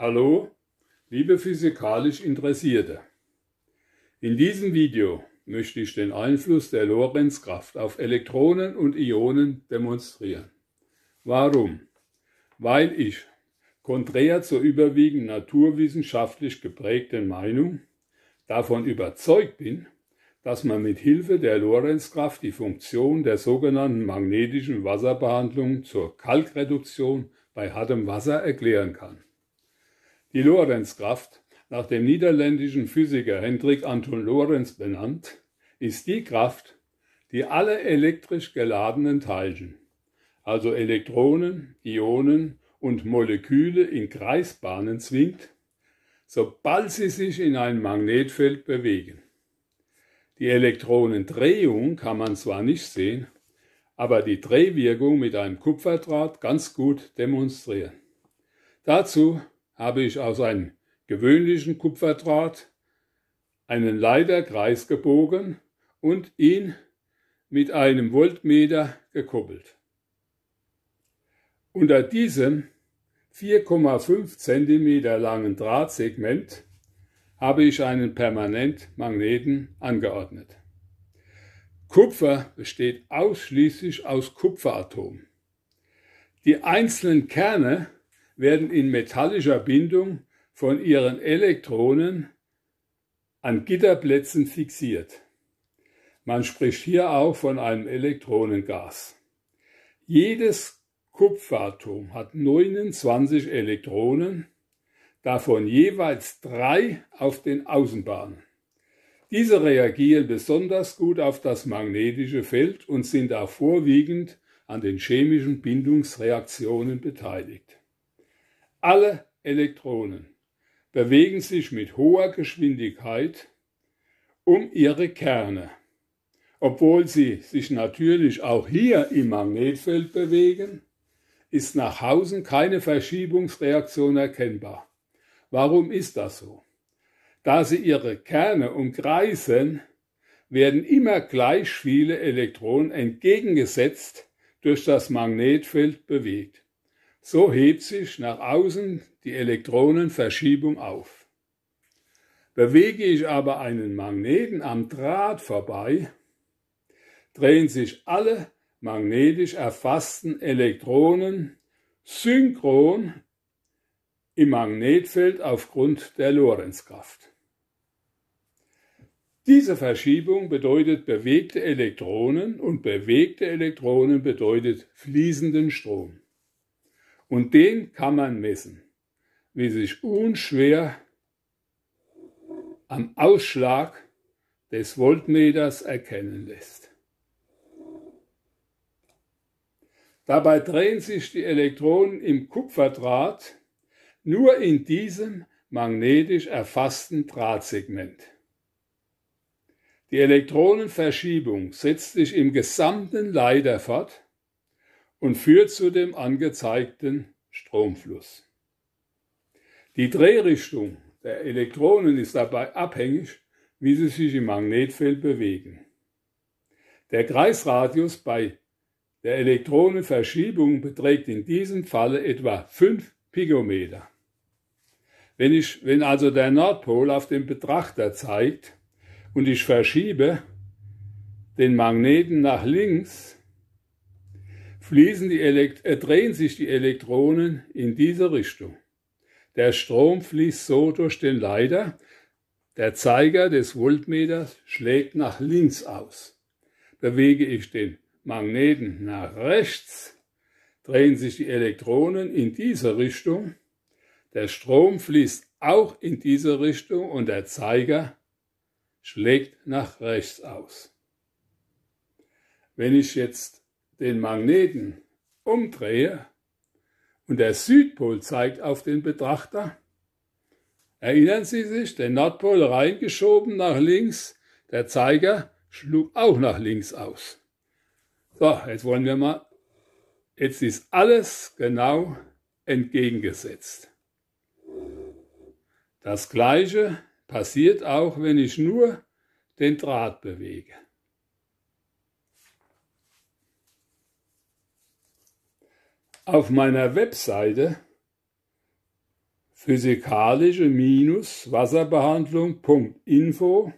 Hallo, liebe physikalisch Interessierte. In diesem Video möchte ich den Einfluss der Lorenzkraft auf Elektronen und Ionen demonstrieren. Warum? Weil ich, konträr zur überwiegend naturwissenschaftlich geprägten Meinung, davon überzeugt bin, dass man mit Hilfe der Lorenzkraft die Funktion der sogenannten magnetischen Wasserbehandlung zur Kalkreduktion bei hartem Wasser erklären kann. Die Lorentzkraft, nach dem niederländischen Physiker Hendrik Anton Lorentz benannt, ist die Kraft, die alle elektrisch geladenen Teilchen, also Elektronen, Ionen und Moleküle in Kreisbahnen zwingt, sobald sie sich in ein Magnetfeld bewegen. Die Elektronendrehung kann man zwar nicht sehen, aber die Drehwirkung mit einem Kupferdraht ganz gut demonstrieren. Dazu habe ich aus einem gewöhnlichen Kupferdraht einen Leiterkreis gebogen und ihn mit einem Voltmeter gekuppelt. Unter diesem 4,5 cm langen Drahtsegment habe ich einen Permanentmagneten angeordnet. Kupfer besteht ausschließlich aus Kupferatomen. Die einzelnen Kerne werden in metallischer Bindung von ihren Elektronen an Gitterplätzen fixiert. Man spricht hier auch von einem Elektronengas. Jedes Kupferatom hat 29 Elektronen, davon jeweils drei auf den Außenbahnen. Diese reagieren besonders gut auf das magnetische Feld und sind auch vorwiegend an den chemischen Bindungsreaktionen beteiligt. Alle Elektronen bewegen sich mit hoher Geschwindigkeit um ihre Kerne, obwohl sie sich natürlich auch hier im Magnetfeld bewegen, ist nach Hausen keine Verschiebungsreaktion erkennbar. Warum ist das so? Da sie ihre Kerne umkreisen, werden immer gleich viele Elektronen entgegengesetzt durch das Magnetfeld bewegt. So hebt sich nach außen die Elektronenverschiebung auf. Bewege ich aber einen Magneten am Draht vorbei, drehen sich alle magnetisch erfassten Elektronen synchron im Magnetfeld aufgrund der Lorentzkraft. Diese Verschiebung bedeutet bewegte Elektronen und bewegte Elektronen bedeutet fließenden Strom. Und den kann man messen, wie sich unschwer am Ausschlag des Voltmeters erkennen lässt. Dabei drehen sich die Elektronen im Kupferdraht nur in diesem magnetisch erfassten Drahtsegment. Die Elektronenverschiebung setzt sich im gesamten Leiter fort und führt zu dem angezeigten Stromfluss. Die Drehrichtung der Elektronen ist dabei abhängig, wie sie sich im Magnetfeld bewegen. Der Kreisradius bei der Elektronenverschiebung beträgt in diesem Falle etwa 5 Pikometer. Wenn, ich, wenn also der Nordpol auf den Betrachter zeigt und ich verschiebe den Magneten nach links, äh, drehen sich die Elektronen in diese Richtung. Der Strom fließt so durch den Leiter, der Zeiger des Voltmeters schlägt nach links aus. Bewege ich den Magneten nach rechts, drehen sich die Elektronen in diese Richtung, der Strom fließt auch in diese Richtung und der Zeiger schlägt nach rechts aus. Wenn ich jetzt den Magneten umdrehe und der Südpol zeigt auf den Betrachter, erinnern Sie sich, den Nordpol reingeschoben nach links, der Zeiger schlug auch nach links aus. So, jetzt wollen wir mal, jetzt ist alles genau entgegengesetzt. Das gleiche passiert auch, wenn ich nur den Draht bewege. Auf meiner Webseite physikalische-wasserbehandlung.info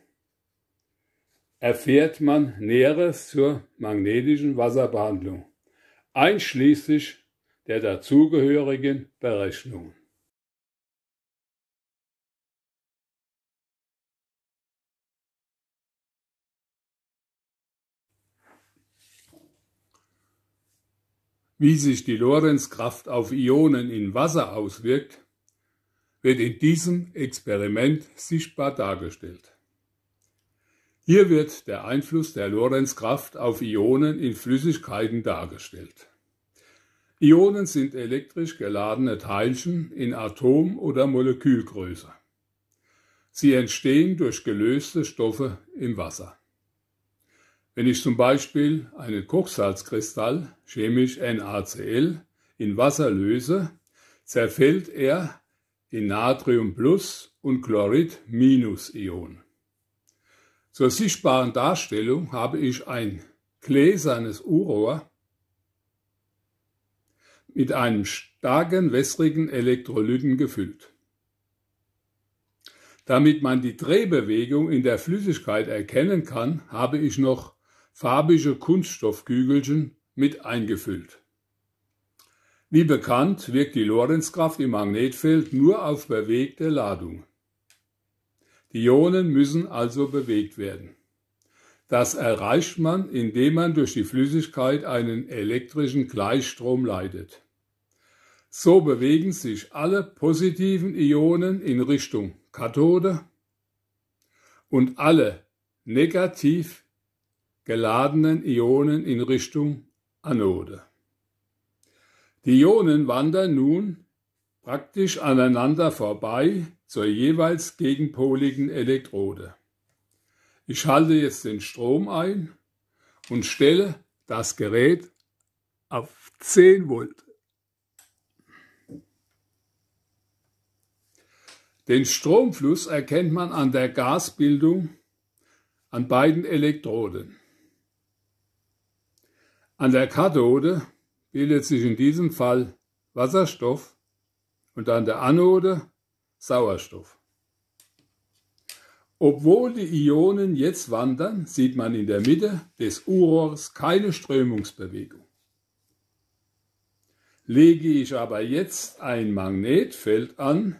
erfährt man Näheres zur magnetischen Wasserbehandlung, einschließlich der dazugehörigen Berechnungen. Wie sich die Lorenzkraft auf Ionen in Wasser auswirkt, wird in diesem Experiment sichtbar dargestellt. Hier wird der Einfluss der Lorenzkraft auf Ionen in Flüssigkeiten dargestellt. Ionen sind elektrisch geladene Teilchen in Atom- oder Molekülgröße. Sie entstehen durch gelöste Stoffe im Wasser. Wenn ich zum Beispiel einen Kochsalzkristall, chemisch NaCl, in Wasser löse, zerfällt er in Natrium Plus und Chlorid Minus Ion. Zur sichtbaren Darstellung habe ich ein gläsernes Urohr mit einem starken wässrigen Elektrolyten gefüllt. Damit man die Drehbewegung in der Flüssigkeit erkennen kann, habe ich noch farbige Kunststoffkügelchen mit eingefüllt. Wie bekannt wirkt die Lorenzkraft im Magnetfeld nur auf bewegte Ladung. Die Ionen müssen also bewegt werden. Das erreicht man, indem man durch die Flüssigkeit einen elektrischen Gleichstrom leitet. So bewegen sich alle positiven Ionen in Richtung Kathode und alle negativ geladenen Ionen in Richtung Anode. Die Ionen wandern nun praktisch aneinander vorbei zur jeweils gegenpoligen Elektrode. Ich halte jetzt den Strom ein und stelle das Gerät auf 10 Volt. Den Stromfluss erkennt man an der Gasbildung an beiden Elektroden. An der Kathode bildet sich in diesem Fall Wasserstoff und an der Anode Sauerstoff. Obwohl die Ionen jetzt wandern, sieht man in der Mitte des U-Rohrs keine Strömungsbewegung. Lege ich aber jetzt ein Magnetfeld an,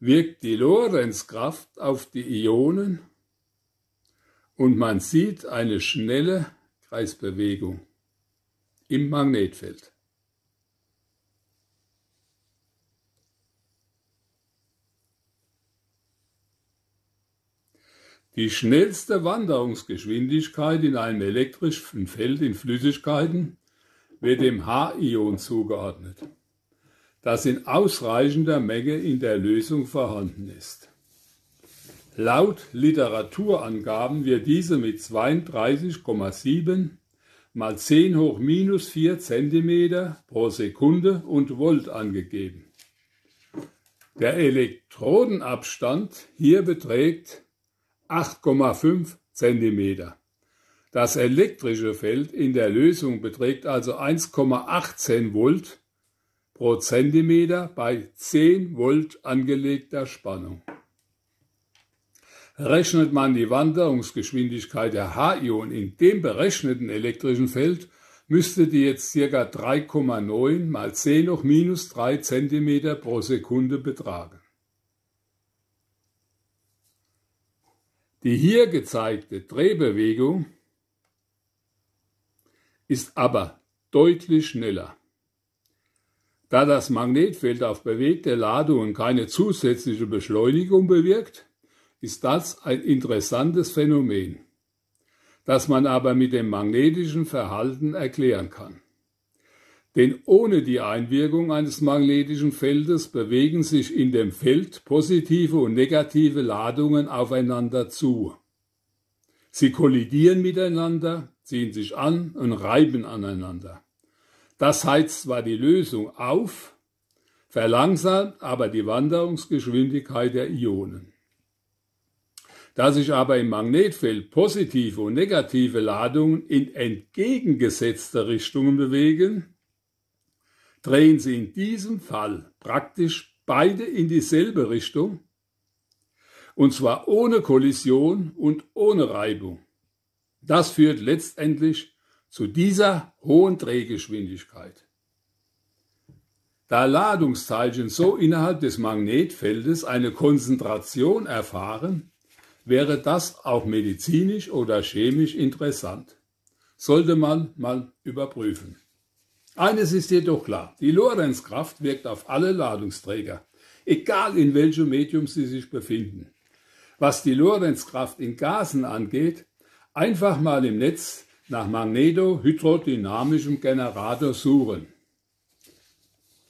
wirkt die Lorentzkraft auf die Ionen und man sieht eine schnelle Kreisbewegung im Magnetfeld. Die schnellste Wanderungsgeschwindigkeit in einem elektrischen Feld in Flüssigkeiten wird dem H-Ion zugeordnet, das in ausreichender Menge in der Lösung vorhanden ist. Laut Literaturangaben wird diese mit 32,7 mal 10 hoch minus 4 cm pro Sekunde und Volt angegeben. Der Elektrodenabstand hier beträgt 8,5 cm. Das elektrische Feld in der Lösung beträgt also 1,18 Volt pro Zentimeter bei 10 Volt angelegter Spannung. Rechnet man die Wanderungsgeschwindigkeit der h ionen in dem berechneten elektrischen Feld, müsste die jetzt ca. 3,9 mal 10 hoch minus 3 cm pro Sekunde betragen. Die hier gezeigte Drehbewegung ist aber deutlich schneller. Da das Magnetfeld auf bewegte Ladungen keine zusätzliche Beschleunigung bewirkt, ist das ein interessantes Phänomen, das man aber mit dem magnetischen Verhalten erklären kann. Denn ohne die Einwirkung eines magnetischen Feldes bewegen sich in dem Feld positive und negative Ladungen aufeinander zu. Sie kollidieren miteinander, ziehen sich an und reiben aneinander. Das heizt zwar die Lösung auf, verlangsamt aber die Wanderungsgeschwindigkeit der Ionen. Da sich aber im Magnetfeld positive und negative Ladungen in entgegengesetzte Richtungen bewegen, drehen sie in diesem Fall praktisch beide in dieselbe Richtung, und zwar ohne Kollision und ohne Reibung. Das führt letztendlich zu dieser hohen Drehgeschwindigkeit. Da Ladungsteilchen so innerhalb des Magnetfeldes eine Konzentration erfahren, wäre das auch medizinisch oder chemisch interessant. Sollte man mal überprüfen. Eines ist jedoch klar, die Lorenzkraft wirkt auf alle Ladungsträger, egal in welchem Medium sie sich befinden. Was die Lorenzkraft in Gasen angeht, einfach mal im Netz nach magnetohydrodynamischem Generator suchen.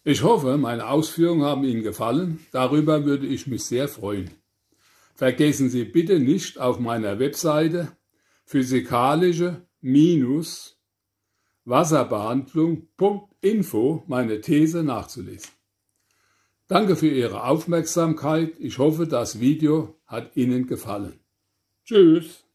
Ich hoffe, meine Ausführungen haben Ihnen gefallen. Darüber würde ich mich sehr freuen. Vergessen Sie bitte nicht auf meiner Webseite physikalische-wasserbehandlung.info meine These nachzulesen. Danke für Ihre Aufmerksamkeit. Ich hoffe, das Video hat Ihnen gefallen. Tschüss.